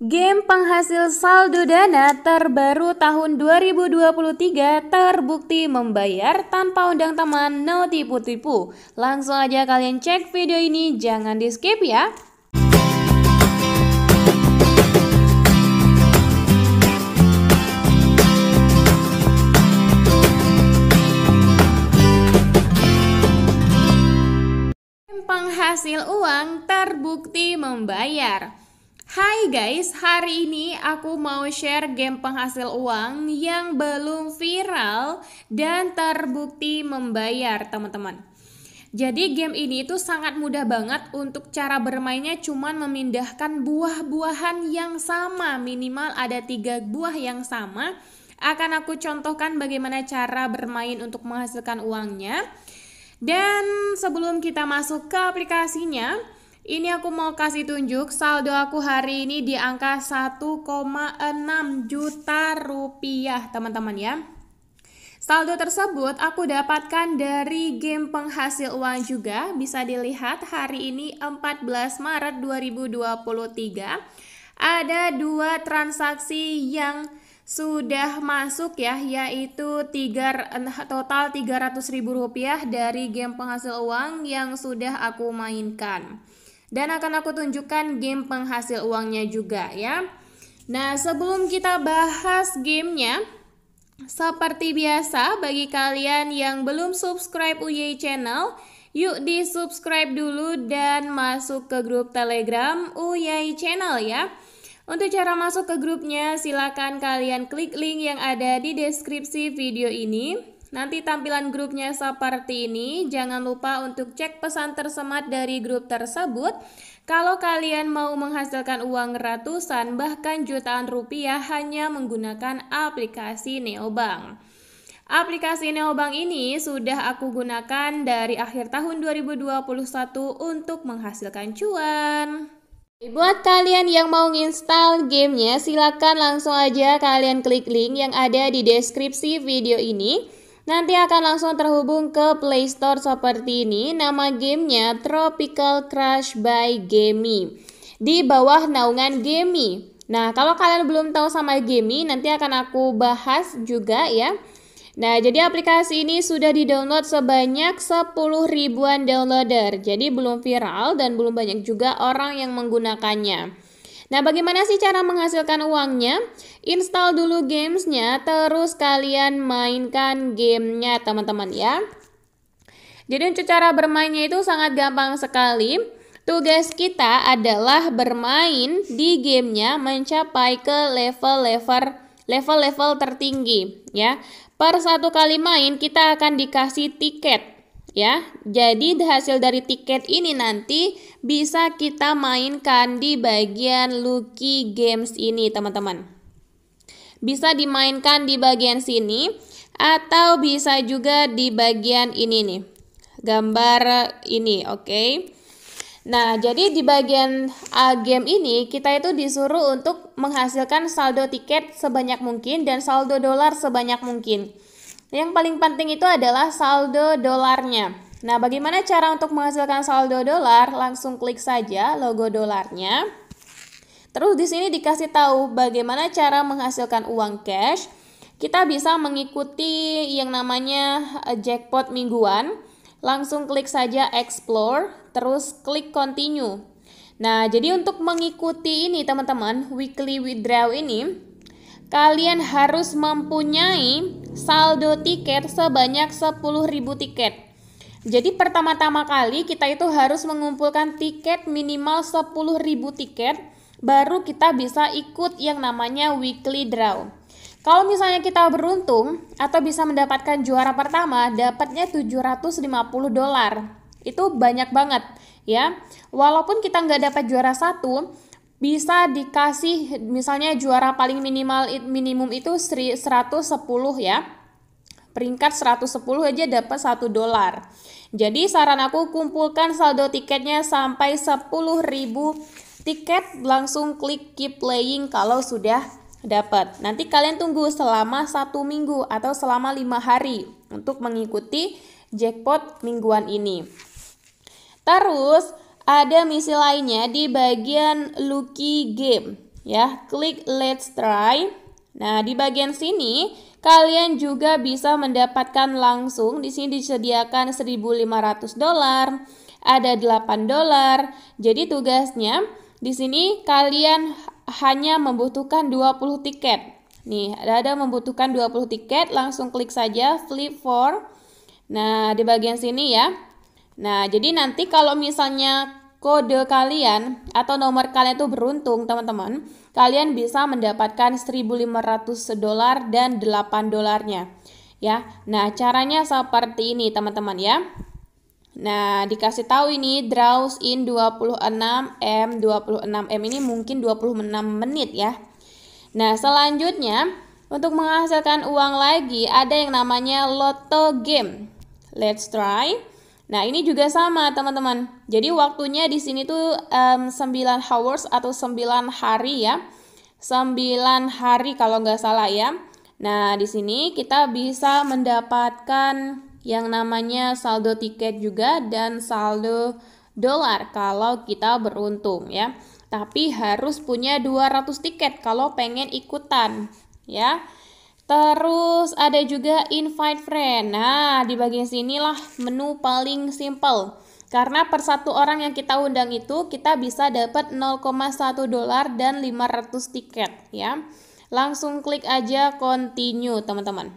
Game penghasil saldo dana terbaru tahun 2023 terbukti membayar tanpa undang teman no tipu-tipu. Langsung aja kalian cek video ini, jangan di skip ya. Game Penghasil uang terbukti membayar. Hai guys, hari ini aku mau share game penghasil uang yang belum viral dan terbukti membayar teman-teman. Jadi game ini itu sangat mudah banget untuk cara bermainnya cuman memindahkan buah-buahan yang sama, minimal ada tiga buah yang sama. Akan aku contohkan bagaimana cara bermain untuk menghasilkan uangnya. Dan sebelum kita masuk ke aplikasinya, ini aku mau kasih tunjuk saldo aku hari ini di angka 1,6 juta rupiah teman-teman ya. Saldo tersebut aku dapatkan dari game penghasil uang juga. Bisa dilihat hari ini 14 Maret 2023 ada dua transaksi yang sudah masuk ya yaitu tiga, total ribu rupiah dari game penghasil uang yang sudah aku mainkan. Dan akan aku tunjukkan game penghasil uangnya juga ya. Nah, sebelum kita bahas gamenya, seperti biasa bagi kalian yang belum subscribe UY Channel, yuk di subscribe dulu dan masuk ke grup Telegram UY Channel ya. Untuk cara masuk ke grupnya, silakan kalian klik link yang ada di deskripsi video ini. Nanti tampilan grupnya seperti ini. Jangan lupa untuk cek pesan tersemat dari grup tersebut. Kalau kalian mau menghasilkan uang ratusan bahkan jutaan rupiah hanya menggunakan aplikasi Neobank. Aplikasi Neobank ini sudah aku gunakan dari akhir tahun 2021 untuk menghasilkan cuan. Buat kalian yang mau install gamenya, silakan langsung aja kalian klik link yang ada di deskripsi video ini. Nanti akan langsung terhubung ke Play Store seperti ini. Nama gamenya Tropical Crush by Gamey. Di bawah naungan Gamey. Nah, kalau kalian belum tahu sama Gamey, nanti akan aku bahas juga ya. Nah, jadi aplikasi ini sudah di-download sebanyak 10 ribuan downloader. Jadi belum viral dan belum banyak juga orang yang menggunakannya. Nah, bagaimana sih cara menghasilkan uangnya? Install dulu gamesnya, terus kalian mainkan gamenya teman-teman ya. Jadi untuk cara bermainnya itu sangat gampang sekali. Tugas kita adalah bermain di gamenya mencapai ke level-level level-level tertinggi ya. Per satu kali main kita akan dikasih tiket ya. Jadi hasil dari tiket ini nanti bisa kita mainkan di bagian Lucky Games ini, teman-teman. Bisa dimainkan di bagian sini atau bisa juga di bagian ini nih. Gambar ini, oke. Okay? Nah, jadi di bagian A game ini kita itu disuruh untuk menghasilkan saldo tiket sebanyak mungkin dan saldo dolar sebanyak mungkin. Yang paling penting itu adalah saldo dolarnya. Nah, bagaimana cara untuk menghasilkan saldo dolar? Langsung klik saja logo dolarnya. Terus di sini dikasih tahu bagaimana cara menghasilkan uang cash. Kita bisa mengikuti yang namanya eh, jackpot mingguan. Langsung klik saja explore, terus klik continue. Nah, jadi untuk mengikuti ini teman-teman, weekly withdraw ini, kalian harus mempunyai saldo tiket sebanyak 10.000 tiket. Jadi pertama-tama kali kita itu harus mengumpulkan tiket minimal 10.000 tiket baru kita bisa ikut yang namanya weekly draw. Kalau misalnya kita beruntung atau bisa mendapatkan juara pertama, dapatnya 750 dolar. Itu banyak banget ya. Walaupun kita nggak dapat juara satu, bisa dikasih misalnya juara paling minimal minimum itu 110 ya peringkat 110 aja dapat 1 dolar. Jadi saran aku kumpulkan saldo tiketnya sampai 10.000 tiket langsung klik keep playing kalau sudah dapat. Nanti kalian tunggu selama satu minggu atau selama lima hari untuk mengikuti jackpot mingguan ini. Terus ada misi lainnya di bagian Lucky Game ya. Klik Let's Try. Nah, di bagian sini kalian juga bisa mendapatkan langsung di sini disediakan 1.500 dolar, ada 8 dolar. Jadi tugasnya di sini kalian hanya membutuhkan 20 tiket. Nih, ada membutuhkan 20 tiket, langsung klik saja flip for. Nah, di bagian sini ya. Nah, jadi nanti kalau misalnya kode kalian atau nomor kalian itu beruntung teman-teman, kalian bisa mendapatkan 1.500 dolar dan 8 dolarnya. Ya, nah caranya seperti ini teman-teman ya. Nah, dikasih tahu ini draws in 26M, 26M ini mungkin 26 menit ya. Nah, selanjutnya untuk menghasilkan uang lagi ada yang namanya Lotto Game. Let's try. Nah, ini juga sama, teman-teman. Jadi, waktunya di sini tuh um, 9 hours atau 9 hari ya. 9 hari kalau nggak salah ya. Nah, di sini kita bisa mendapatkan yang namanya saldo tiket juga dan saldo dolar kalau kita beruntung ya. Tapi harus punya 200 tiket kalau pengen ikutan ya. Terus ada juga invite friend. Nah, di bagian sinilah menu paling simple. Karena per satu orang yang kita undang itu kita bisa dapat 0,1 dolar dan 500 tiket ya. Langsung klik aja continue teman-teman.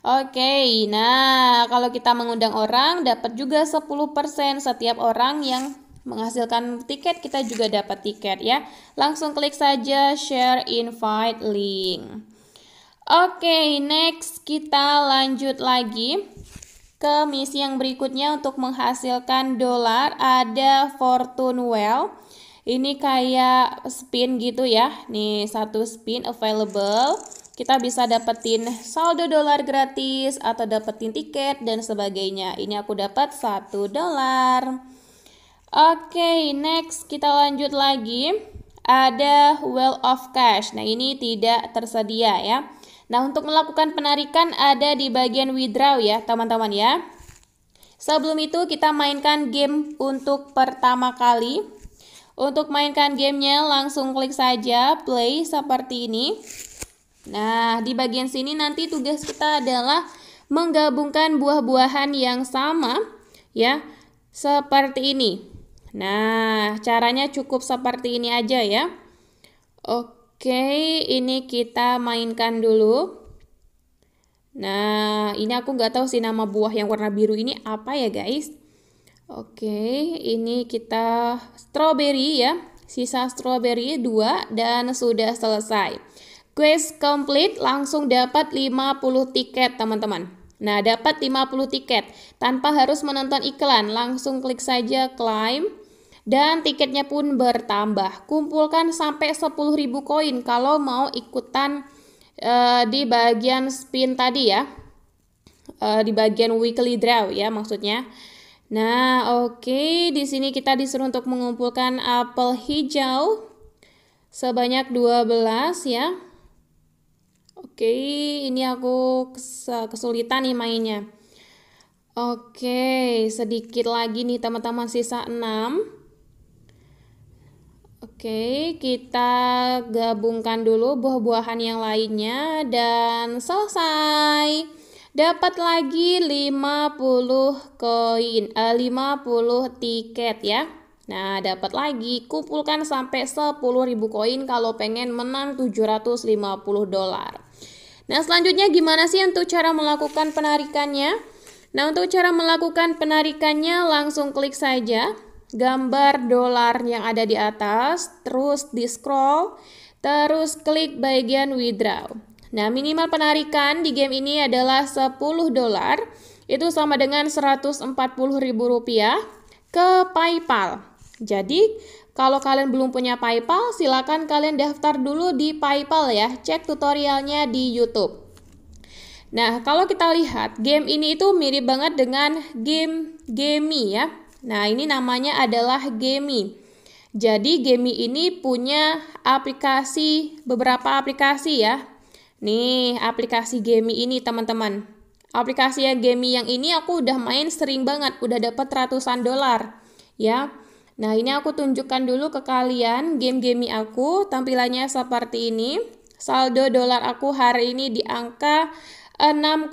Oke, nah kalau kita mengundang orang dapat juga 10% setiap orang yang menghasilkan tiket kita juga dapat tiket ya. Langsung klik saja share invite link. Oke, okay, next kita lanjut lagi ke misi yang berikutnya untuk menghasilkan dolar ada Fortune Well. Ini kayak spin gitu ya. Nih, satu spin available. Kita bisa dapetin saldo dolar gratis atau dapetin tiket dan sebagainya. Ini aku dapat satu dolar. Oke, okay, next kita lanjut lagi. Ada Well of Cash. Nah, ini tidak tersedia ya Nah, untuk melakukan penarikan ada di bagian withdraw ya, teman-teman ya. Sebelum itu kita mainkan game untuk pertama kali. Untuk mainkan gamenya langsung klik saja play seperti ini. Nah, di bagian sini nanti tugas kita adalah menggabungkan buah-buahan yang sama ya, seperti ini. Nah, caranya cukup seperti ini aja ya. Oke. Oke, ini kita mainkan dulu. Nah, ini aku nggak tahu sih nama buah yang warna biru ini apa ya guys. Oke, ini kita strawberry ya. Sisa strawberry 2 dan sudah selesai. Quest complete langsung dapat 50 tiket teman-teman. Nah, dapat 50 tiket tanpa harus menonton iklan. Langsung klik saja climb dan tiketnya pun bertambah. Kumpulkan sampai 10.000 koin kalau mau ikutan uh, di bagian spin tadi ya. Uh, di bagian weekly draw ya maksudnya. Nah, oke, okay. di sini kita disuruh untuk mengumpulkan apel hijau sebanyak 12 ya. Oke, okay, ini aku kesulitan nih mainnya. Oke, okay, sedikit lagi nih teman-teman sisa 6. Oke, kita gabungkan dulu buah-buahan yang lainnya dan selesai. Dapat lagi 50 koin, eh, 50 tiket ya. Nah, dapat lagi kumpulkan sampai 10.000 koin kalau pengen menang 750 dolar. Nah, selanjutnya gimana sih untuk cara melakukan penarikannya? Nah, untuk cara melakukan penarikannya langsung klik saja gambar dolar yang ada di atas, terus di scroll, terus klik bagian withdraw. Nah, minimal penarikan di game ini adalah 10 dolar, itu sama dengan 140 ribu rupiah ke PayPal. Jadi, kalau kalian belum punya PayPal, silakan kalian daftar dulu di PayPal ya. Cek tutorialnya di YouTube. Nah, kalau kita lihat, game ini itu mirip banget dengan game Gamey ya. Nah, ini namanya adalah Gemi. Jadi Gemi ini punya aplikasi beberapa aplikasi ya. Nih, aplikasi Gemi ini teman-teman. Aplikasi yang Gemi yang ini aku udah main sering banget, udah dapat ratusan dolar ya. Nah, ini aku tunjukkan dulu ke kalian game-game aku. Tampilannya seperti ini. Saldo dolar aku hari ini di angka 6,8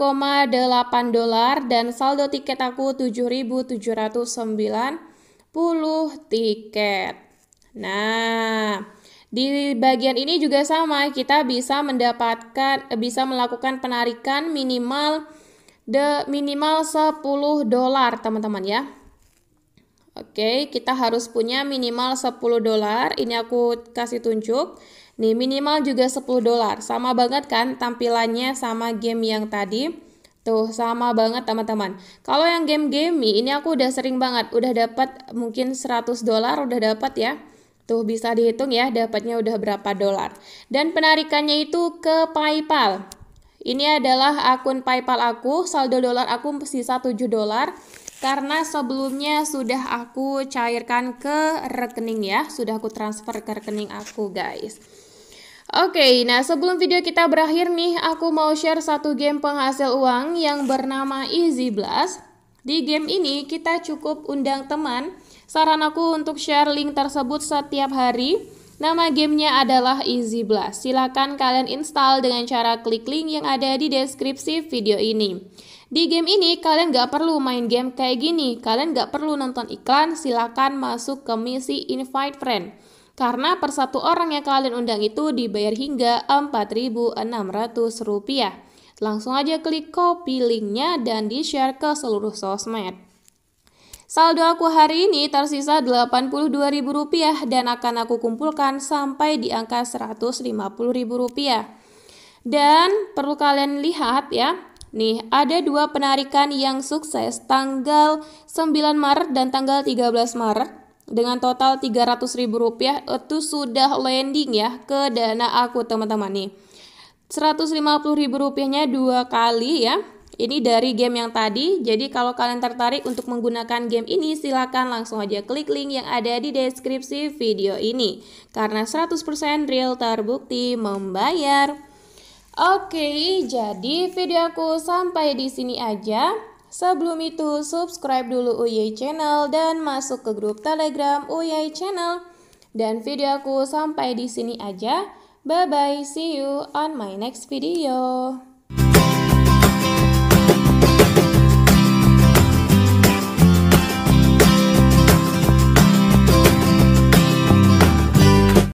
dolar dan saldo tiket aku 7.790 tiket. Nah, di bagian ini juga sama, kita bisa mendapatkan bisa melakukan penarikan minimal de minimal 10 dolar, teman-teman ya. Oke, kita harus punya minimal 10 dolar. Ini aku kasih tunjuk. Nih minimal juga 10 dolar. Sama banget kan tampilannya sama game yang tadi? Tuh sama banget teman-teman. Kalau yang game game ini aku udah sering banget, udah dapat mungkin 100 dolar udah dapat ya. Tuh bisa dihitung ya dapatnya udah berapa dolar. Dan penarikannya itu ke PayPal. Ini adalah akun PayPal aku, saldo dolar aku sisa 7 dolar karena sebelumnya sudah aku cairkan ke rekening ya, sudah aku transfer ke rekening aku guys. Oke, nah sebelum video kita berakhir nih, aku mau share satu game penghasil uang yang bernama Easy Blast. Di game ini kita cukup undang teman. Saran aku untuk share link tersebut setiap hari. Nama gamenya adalah Easy Blast. Silakan kalian install dengan cara klik link yang ada di deskripsi video ini. Di game ini kalian gak perlu main game kayak gini. Kalian gak perlu nonton iklan. Silakan masuk ke misi invite friend. Karena per satu orang yang kalian undang itu dibayar hingga Rp4.600. Langsung aja klik copy linknya dan di-share ke seluruh sosmed. Saldo aku hari ini tersisa Rp82.000 dan akan aku kumpulkan sampai di angka Rp150.000. Dan perlu kalian lihat ya, nih ada dua penarikan yang sukses tanggal 9 Maret dan tanggal 13 Maret dengan total Rp300.000 itu sudah landing ya ke dana aku teman-teman nih. Rp150.000-nya dua kali ya. Ini dari game yang tadi, jadi kalau kalian tertarik untuk menggunakan game ini, silakan langsung aja klik link yang ada di deskripsi video ini. Karena 100% real terbukti membayar. Oke, jadi video aku sampai di sini aja. Sebelum itu, subscribe dulu UY Channel dan masuk ke grup Telegram UY Channel. Dan video aku sampai di sini aja. Bye-bye, see you on my next video.